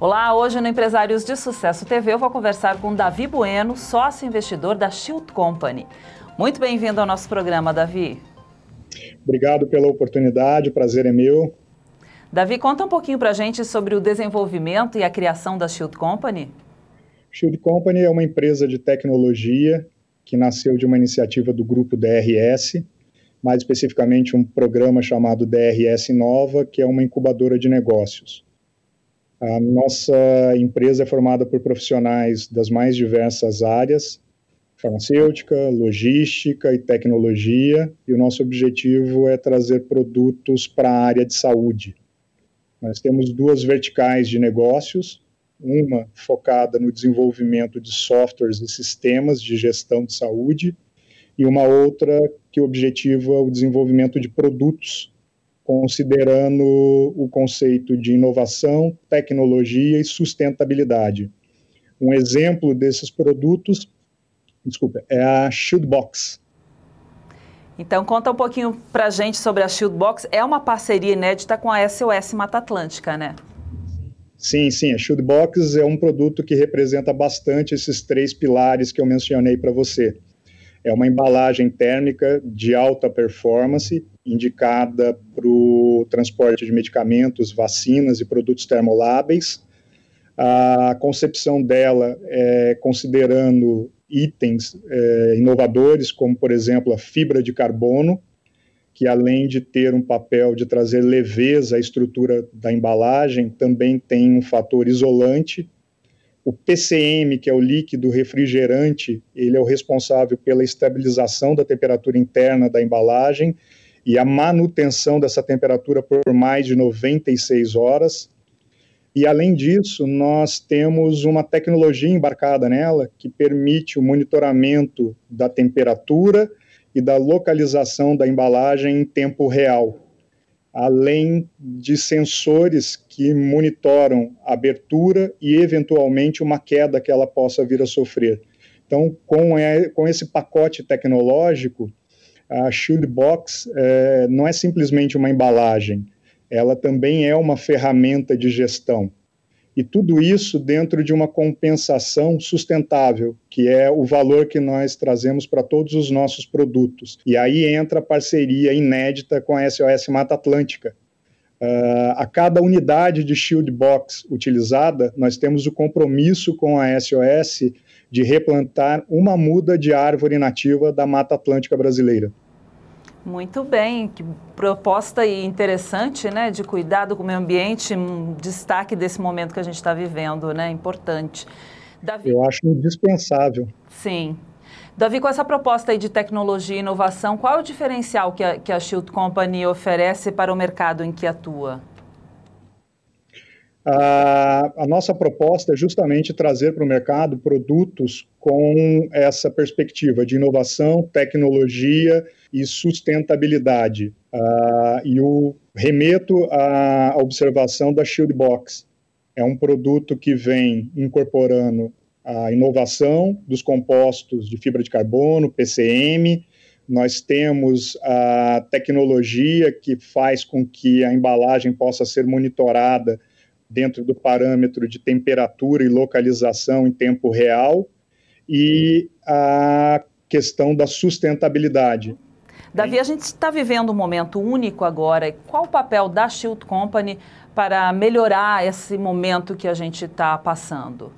Olá, hoje no Empresários de Sucesso TV eu vou conversar com Davi Bueno, sócio investidor da Shield Company. Muito bem-vindo ao nosso programa, Davi. Obrigado pela oportunidade, prazer é meu. Davi, conta um pouquinho para a gente sobre o desenvolvimento e a criação da Shield Company. Shield Company é uma empresa de tecnologia que nasceu de uma iniciativa do grupo DRS, mais especificamente um programa chamado DRS Nova, que é uma incubadora de negócios. A nossa empresa é formada por profissionais das mais diversas áreas, farmacêutica, logística e tecnologia, e o nosso objetivo é trazer produtos para a área de saúde. Nós temos duas verticais de negócios, uma focada no desenvolvimento de softwares e sistemas de gestão de saúde, e uma outra que objetiva é o desenvolvimento de produtos considerando o conceito de inovação, tecnologia e sustentabilidade. Um exemplo desses produtos, desculpa, é a Shieldbox. Então conta um pouquinho para a gente sobre a Shieldbox. É uma parceria inédita com a SOS Mata Atlântica, né? Sim, sim. A Shieldbox é um produto que representa bastante esses três pilares que eu mencionei para você é uma embalagem térmica de alta performance indicada para o transporte de medicamentos, vacinas e produtos termoláveis. A concepção dela é considerando itens é, inovadores, como, por exemplo, a fibra de carbono, que além de ter um papel de trazer leveza à estrutura da embalagem, também tem um fator isolante o PCM, que é o líquido refrigerante, ele é o responsável pela estabilização da temperatura interna da embalagem e a manutenção dessa temperatura por mais de 96 horas. E além disso, nós temos uma tecnologia embarcada nela que permite o monitoramento da temperatura e da localização da embalagem em tempo real além de sensores que monitoram a abertura e, eventualmente, uma queda que ela possa vir a sofrer. Então, com, com esse pacote tecnológico, a Shield Box é, não é simplesmente uma embalagem, ela também é uma ferramenta de gestão. E tudo isso dentro de uma compensação sustentável, que é o valor que nós trazemos para todos os nossos produtos. E aí entra a parceria inédita com a SOS Mata Atlântica, Uh, a cada unidade de shield box utilizada, nós temos o compromisso com a SOS de replantar uma muda de árvore nativa da Mata Atlântica brasileira. Muito bem, que proposta interessante, né, de cuidado com o meio ambiente, um destaque desse momento que a gente está vivendo, né, importante. Davi... Eu acho indispensável. Sim. Davi, com essa proposta aí de tecnologia e inovação, qual é o diferencial que a, que a Shield Company oferece para o mercado em que atua? A, a nossa proposta é justamente trazer para o mercado produtos com essa perspectiva de inovação, tecnologia e sustentabilidade. Uh, e o remeto à observação da Shield Box. É um produto que vem incorporando a inovação dos compostos de fibra de carbono, PCM. Nós temos a tecnologia que faz com que a embalagem possa ser monitorada dentro do parâmetro de temperatura e localização em tempo real e a questão da sustentabilidade. Davi, a gente está vivendo um momento único agora. Qual o papel da Shield Company para melhorar esse momento que a gente está passando?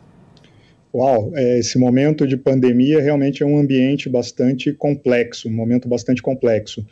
Uau, é, esse momento de pandemia realmente é um ambiente bastante complexo, um momento bastante complexo.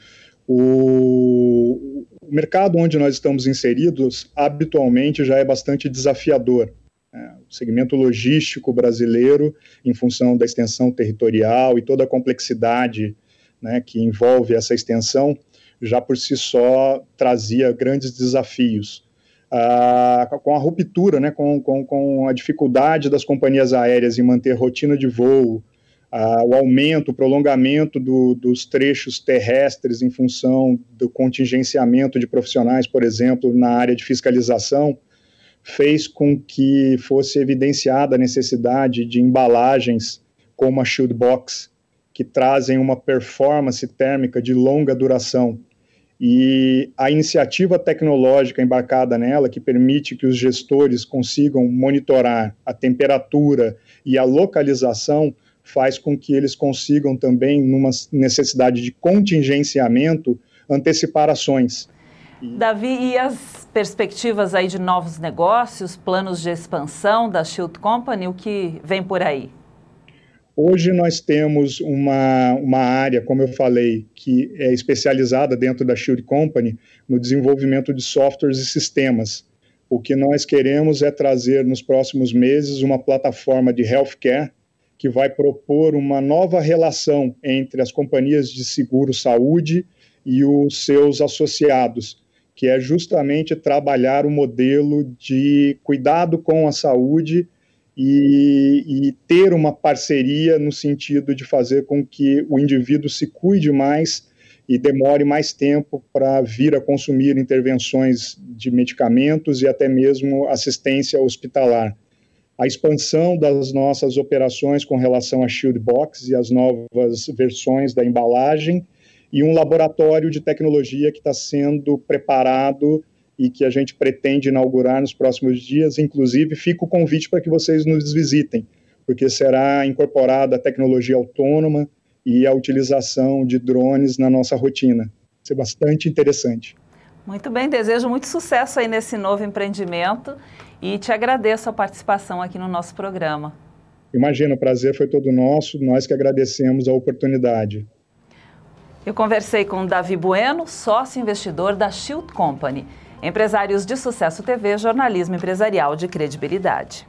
O, o mercado onde nós estamos inseridos habitualmente já é bastante desafiador. É, o segmento logístico brasileiro, em função da extensão territorial e toda a complexidade né, que envolve essa extensão, já por si só trazia grandes desafios. Ah, com a ruptura, né, com, com, com a dificuldade das companhias aéreas em manter rotina de voo, ah, o aumento, o prolongamento do, dos trechos terrestres em função do contingenciamento de profissionais, por exemplo, na área de fiscalização, fez com que fosse evidenciada a necessidade de embalagens como a Shield Box, que trazem uma performance térmica de longa duração. E a iniciativa tecnológica embarcada nela, que permite que os gestores consigam monitorar a temperatura e a localização faz com que eles consigam também, numa necessidade de contingenciamento, antecipar ações. Davi, e as perspectivas aí de novos negócios, planos de expansão da Shield Company, o que vem por aí? Hoje nós temos uma, uma área, como eu falei, que é especializada dentro da Shield Company no desenvolvimento de softwares e sistemas. O que nós queremos é trazer nos próximos meses uma plataforma de healthcare que vai propor uma nova relação entre as companhias de seguro-saúde e os seus associados, que é justamente trabalhar o modelo de cuidado com a saúde e, e, ter uma parceria no sentido de fazer com que o indivíduo se cuide mais e demore mais tempo para vir a consumir intervenções de medicamentos e até mesmo assistência hospitalar a expansão das nossas operações com relação a Shield Box e as novas versões da embalagem, e um laboratório de tecnologia que está sendo preparado e que a gente pretende inaugurar nos próximos dias. Inclusive, fica o convite para que vocês nos visitem, porque será incorporada a tecnologia autônoma e a utilização de drones na nossa rotina. Vai ser é bastante interessante. Muito bem, desejo muito sucesso aí nesse novo empreendimento e te agradeço a participação aqui no nosso programa. Imagina, o prazer foi todo nosso, nós que agradecemos a oportunidade. Eu conversei com Davi Bueno, sócio investidor da Shield Company, empresários de sucesso TV, jornalismo empresarial de credibilidade.